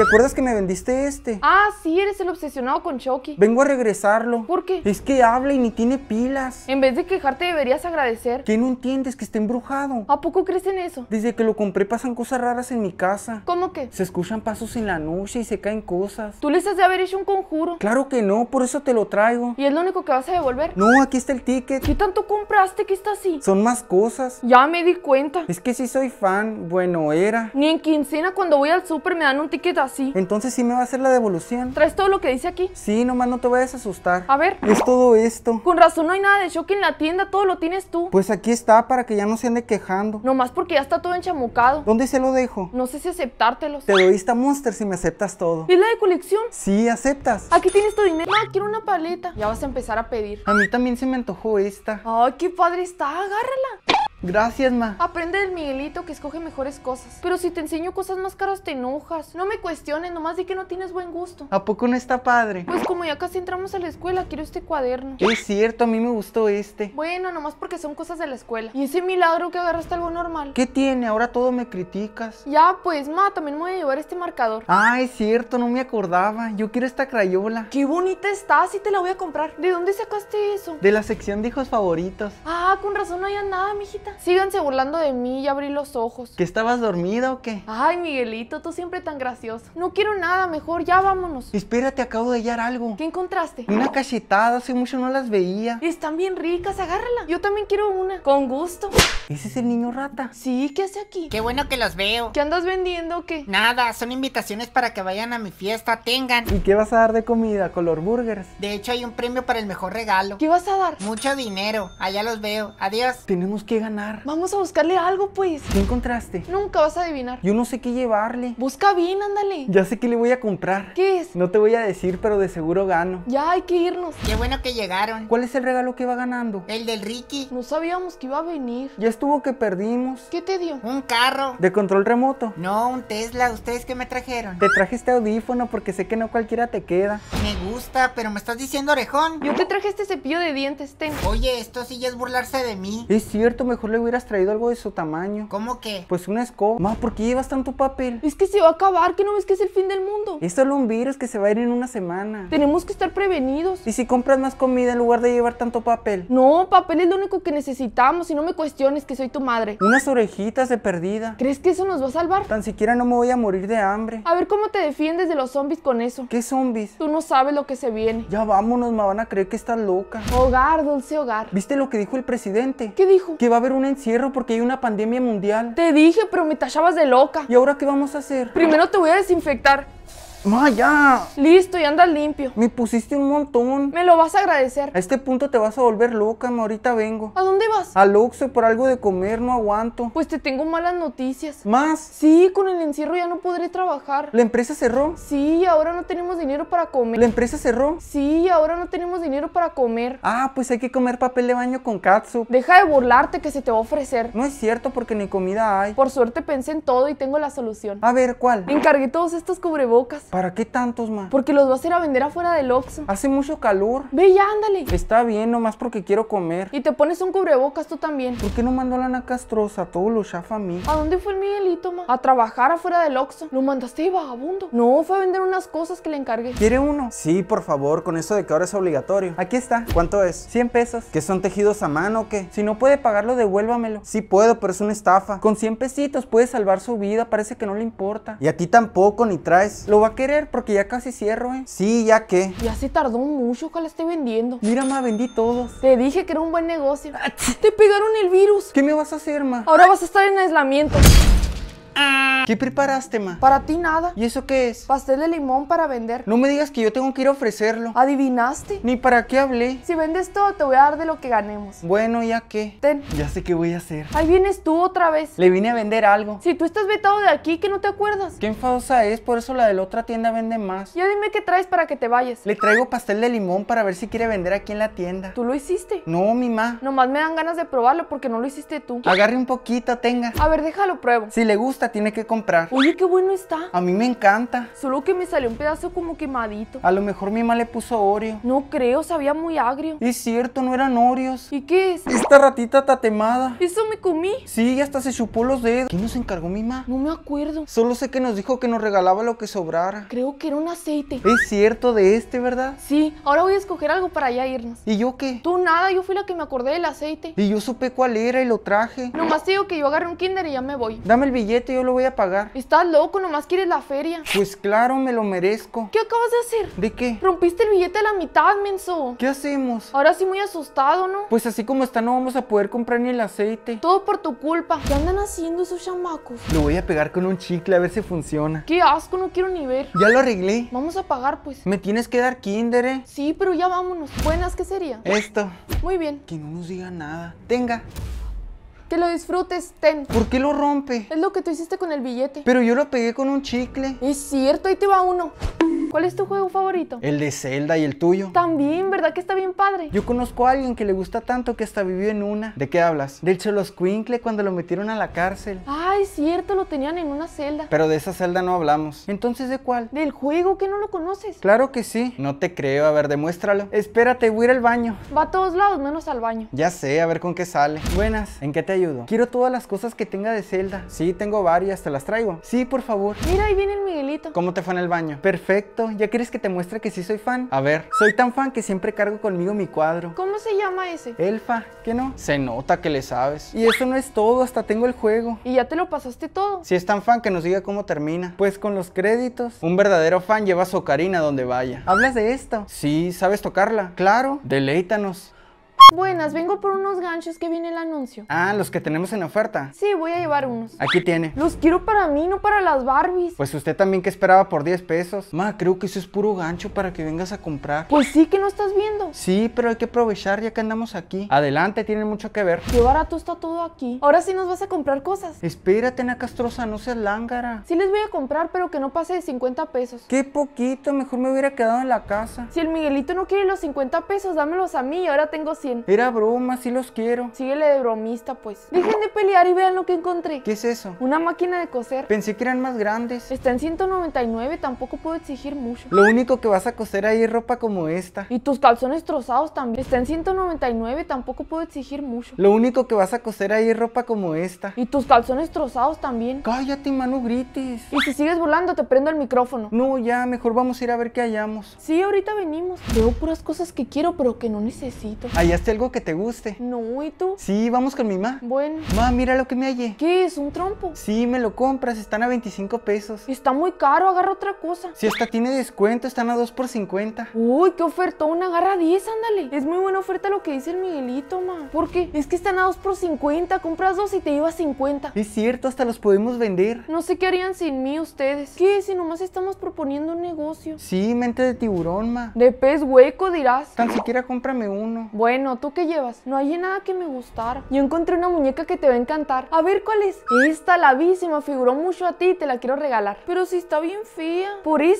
¿Te acuerdas que me vendiste este? Ah, sí, eres el obsesionado con Chucky. Vengo a regresarlo. ¿Por qué? Es que habla y ni tiene pilas. En vez de quejarte deberías agradecer. ¿Qué no entiendes? Que está embrujado. ¿A poco crees en eso? Desde que lo compré pasan cosas raras en mi casa. ¿Cómo que? Se escuchan pasos en la noche y se caen cosas. ¿Tú les has de haber hecho un conjuro? Claro que no, por eso te lo traigo. ¿Y es lo único que vas a devolver? No, aquí está el ticket. ¿Qué tanto compraste que está así? Son más cosas. Ya me di cuenta. Es que sí soy fan. Bueno, era. Ni en quincena cuando voy al súper me dan un ticket así entonces sí me va a hacer la devolución. ¿Traes todo lo que dice aquí? Sí, nomás no te vayas a asustar. A ver. Es todo esto. Con razón no hay nada de shock en la tienda, todo lo tienes tú. Pues aquí está para que ya no se ande quejando. Nomás porque ya está todo enchamucado. ¿Dónde se lo dejo? No sé si aceptártelos. Te doy esta monster si me aceptas todo. Y la de colección? Sí, aceptas. Aquí tienes tu dinero. Ah, quiero una paleta. Ya vas a empezar a pedir. A mí también se me antojó esta. Ay, qué padre está. Agárrala. Gracias, ma. Aprende del Miguelito que escoge mejores cosas. Pero si te enseño cosas más caras, te enojas. No me cuestiones, nomás di que no tienes buen gusto. ¿A poco no está padre? Pues como ya casi entramos a la escuela, quiero este cuaderno. Es cierto, a mí me gustó este. Bueno, nomás porque son cosas de la escuela. Y ese milagro que agarraste algo normal. ¿Qué tiene? Ahora todo me criticas. Ya, pues, ma, también me voy a llevar este marcador. Ah, es cierto, no me acordaba. Yo quiero esta crayola. Qué bonita está, sí te la voy a comprar. ¿De dónde sacaste eso? De la sección de hijos favoritos. Ah, con razón no hay nada, mijita. Síganse burlando de mí y abrí los ojos. ¿Que estabas dormida o qué? Ay, Miguelito, tú siempre tan gracioso. No quiero nada, mejor ya vámonos. Espérate, acabo de hallar algo. ¿Qué encontraste? Una cachetada, hace mucho no las veía. Están bien ricas, agárrala. Yo también quiero una. Con gusto. ¿Ese es el niño rata? Sí, ¿qué hace aquí? Qué bueno que los veo. ¿Qué andas vendiendo o qué? Nada, son invitaciones para que vayan a mi fiesta, tengan. ¿Y qué vas a dar de comida? ¿Color burgers? De hecho, hay un premio para el mejor regalo. ¿Qué vas a dar? Mucho dinero. Allá los veo. Adiós. Tenemos que ganar Vamos a buscarle algo, pues. ¿Qué encontraste? Nunca vas a adivinar. Yo no sé qué llevarle. Busca bien, ándale. Ya sé qué le voy a comprar. ¿Qué es? No te voy a decir, pero de seguro gano. Ya, hay que irnos. Qué bueno que llegaron. ¿Cuál es el regalo que va ganando? El del Ricky. No sabíamos que iba a venir. Ya estuvo que perdimos. ¿Qué te dio? Un carro. ¿De control remoto? No, un Tesla. ¿Ustedes qué me trajeron? Te traje este audífono porque sé que no cualquiera te queda. Me gusta, pero me estás diciendo orejón. Yo te traje este cepillo de dientes, ten. Oye, esto sí ya es burlarse de mí. Es cierto, mejor le hubieras traído algo de su tamaño. ¿Cómo qué? Pues una escoba. Ma, ¿por qué llevas tanto papel? Es que se va a acabar, que no ves que es el fin del mundo. Es solo un virus que se va a ir en una semana. Tenemos que estar prevenidos. ¿Y si compras más comida en lugar de llevar tanto papel? No, papel es lo único que necesitamos y no me cuestiones que soy tu madre. Unas orejitas de perdida. ¿Crees que eso nos va a salvar? Tan siquiera no me voy a morir de hambre. A ver cómo te defiendes de los zombies con eso. ¿Qué zombies? Tú no sabes lo que se viene. Ya vámonos, me van a creer que estás loca. Hogar, dulce hogar. ¿Viste lo que dijo el presidente? ¿Qué dijo? Que va a haber un un encierro porque hay una pandemia mundial. Te dije, pero me tachabas de loca. ¿Y ahora qué vamos a hacer? Primero te voy a desinfectar. ¡Maya! Listo, ya anda limpio. Me pusiste un montón. Me lo vas a agradecer. A este punto te vas a volver loca, Ahorita vengo. ¿A dónde vas? Al Luxo, por algo de comer, no aguanto. Pues te tengo malas noticias. ¿Más? Sí, con el encierro ya no podré trabajar. ¿La empresa cerró? Sí, ahora no tenemos dinero para comer. ¿La empresa cerró? Sí, ahora no tenemos dinero para comer. Ah, pues hay que comer papel de baño con katsu. Deja de burlarte que se te va a ofrecer. No es cierto porque ni comida hay. Por suerte pensé en todo y tengo la solución. A ver, ¿cuál? Encargué todos estos cubrebocas. ¿Para qué tantos, ma? Porque los vas a ir a vender afuera del Oxxo. Hace mucho calor. Ve ya, ándale. Está bien, nomás porque quiero comer. Y te pones un cubrebocas tú también. ¿Por qué no mandó a Lana Castrosa? Todo lo chafa a mí. ¿A dónde fue el Miguelito, ma? A trabajar afuera del Oxxo. Lo mandaste de vagabundo. No, fue a vender unas cosas que le encargué. ¿Quiere uno? Sí, por favor, con eso de que ahora es obligatorio. Aquí está. ¿Cuánto es? 100 pesos. ¿Que son tejidos a mano o qué? Si no puede pagarlo, devuélvamelo. Sí puedo, pero es una estafa. Con 100 pesitos puede salvar su vida. Parece que no le importa. Y a ti tampoco, ni traes. Lo va querer porque ya casi cierro, ¿eh? Sí, ya qué? Ya se tardó mucho que la esté vendiendo. Mira, ma, vendí todos. Te dije que era un buen negocio. Ah, Te pegaron el virus. ¿Qué me vas a hacer, ma? Ahora vas a estar en aislamiento. Ah. ¿Qué preparaste, ma? Para ti nada. ¿Y eso qué es? Pastel de limón para vender. No me digas que yo tengo que ir a ofrecerlo. ¿Adivinaste? Ni para qué hablé. Si vendes todo, te voy a dar de lo que ganemos. Bueno, ¿ya qué? Ten. Ya sé qué voy a hacer. Ahí vienes tú otra vez. Le vine a vender algo. Si tú estás vetado de aquí, ¿qué no te acuerdas. Qué enfadosa es, por eso la de la otra tienda vende más. Ya dime qué traes para que te vayas. Le traigo pastel de limón para ver si quiere vender aquí en la tienda. ¿Tú lo hiciste? No, mi ma. Nomás me dan ganas de probarlo porque no lo hiciste tú. Agarre un poquito, tenga. A ver, déjalo pruebo. Si le gusta tiene que comprar. Oye, qué bueno está. A mí me encanta. Solo que me salió un pedazo como quemadito. A lo mejor mi mamá le puso Oreo. No creo, sabía muy agrio. Es cierto, no eran Oreos. ¿Y qué es? Esta ratita tatemada. ¿Eso me comí? Sí, hasta se chupó los dedos. ¿Quién nos encargó mi mamá? No me acuerdo. Solo sé que nos dijo que nos regalaba lo que sobrara. Creo que era un aceite. Es cierto, de este, ¿verdad? Sí, ahora voy a escoger algo para allá irnos. ¿Y yo qué? Tú nada, yo fui la que me acordé del aceite. Y yo supe cuál era y lo traje. Nomás digo que yo agarré un kinder y ya me voy. Dame el billete yo lo voy a pagar. Estás loco, nomás quieres la feria. Pues claro, me lo merezco. ¿Qué acabas de hacer? ¿De qué? Rompiste el billete a la mitad, menso. ¿Qué hacemos? Ahora sí muy asustado, ¿no? Pues así como está no vamos a poder comprar ni el aceite. Todo por tu culpa. ¿Qué andan haciendo esos chamacos? Lo voy a pegar con un chicle a ver si funciona. Qué asco, no quiero ni ver. Ya lo arreglé. Vamos a pagar, pues. Me tienes que dar kinder, ¿eh? Sí, pero ya vámonos. Buenas, ¿qué sería? Esto. Muy bien. Que no nos diga nada. Tenga. Que lo disfrutes, ten. ¿Por qué lo rompe? Es lo que tú hiciste con el billete. Pero yo lo pegué con un chicle. Es cierto, ahí te va uno. ¿Cuál es tu juego favorito? El de Zelda y el tuyo. También, ¿verdad que está bien padre? Yo conozco a alguien que le gusta tanto que hasta vivió en una. ¿De qué hablas? Del Choloscuincle cuando lo metieron a la cárcel. Ay, ah, es cierto, lo tenían en una celda. Pero de esa celda no hablamos. ¿Entonces de cuál? Del juego, que no lo conoces. Claro que sí. No te creo, a ver, demuéstralo. Espérate, voy ir al baño. Va a todos lados menos al baño. Ya sé, a ver con qué sale. Buenas, ¿en qué te Quiero todas las cosas que tenga de Zelda. Sí, tengo varias, te las traigo. Sí, por favor. Mira, ahí viene el Miguelito. ¿Cómo te fue en el baño? Perfecto, ¿ya quieres que te muestre que sí soy fan? A ver, soy tan fan que siempre cargo conmigo mi cuadro. ¿Cómo se llama ese? Elfa, ¿qué no? Se nota que le sabes. Y eso no es todo, hasta tengo el juego. ¿Y ya te lo pasaste todo? Si es tan fan que nos diga cómo termina. Pues con los créditos. Un verdadero fan lleva su carina donde vaya. ¿Hablas de esto? Sí, ¿sabes tocarla? Claro, deleítanos. Buenas, vengo por unos ganchos que viene el anuncio. Ah, los que tenemos en oferta. Sí, voy a llevar unos. Aquí tiene. Los quiero para mí, no para las Barbies. Pues usted también que esperaba por 10 pesos. Ma, creo que eso es puro gancho para que vengas a comprar. Pues sí, que no estás viendo. Sí, pero hay que aprovechar ya que andamos aquí. Adelante, tiene mucho que ver. Qué barato está todo aquí. Ahora sí nos vas a comprar cosas. Espérate, castrosa, no seas lángara. Sí les voy a comprar, pero que no pase de 50 pesos. Qué poquito, mejor me hubiera quedado en la casa. Si el Miguelito no quiere los 50 pesos, dámelos a mí y ahora tengo 100. Era broma, sí los quiero. Síguele de bromista, pues. Dejen de pelear y vean lo que encontré. ¿Qué es eso? Una máquina de coser. Pensé que eran más grandes. Está en 199, tampoco puedo exigir mucho. Lo único que vas a coser ahí es ropa como esta. Y tus calzones trozados también. Está en 199, tampoco puedo exigir mucho. Lo único que vas a coser ahí es ropa como esta. Y tus calzones trozados también. Cállate, Manu, grites. Y si sigues volando, te prendo el micrófono. No, ya, mejor vamos a ir a ver qué hallamos. Sí, ahorita venimos. Veo puras cosas que quiero, pero que no necesito. Allá está algo que te guste? No, ¿y tú? Sí, vamos con mi ma. Bueno. Ma, mira lo que me hallé. ¿Qué es? ¿Un trompo? Sí, me lo compras, están a 25 pesos. Está muy caro, agarra otra cosa. Si esta tiene descuento, están a 2 por 50. Uy, qué ofertón, agarra 10, ándale. Es muy buena oferta lo que dice el Miguelito, ma. qué? es que están a 2 por 50, compras dos y te llevas 50. Es cierto, hasta los podemos vender. No sé qué harían sin mí ustedes. ¿Qué? Si nomás estamos proponiendo un negocio. Sí, mente de tiburón, ma. De pez hueco dirás. Tan siquiera cómprame uno. Bueno, ¿tú qué llevas? No hay nada que me gustara. Yo encontré una muñeca que te va a encantar. A ver, ¿cuál es? Esta la figuró mucho a ti y te la quiero regalar. Pero si está bien fea. Por eso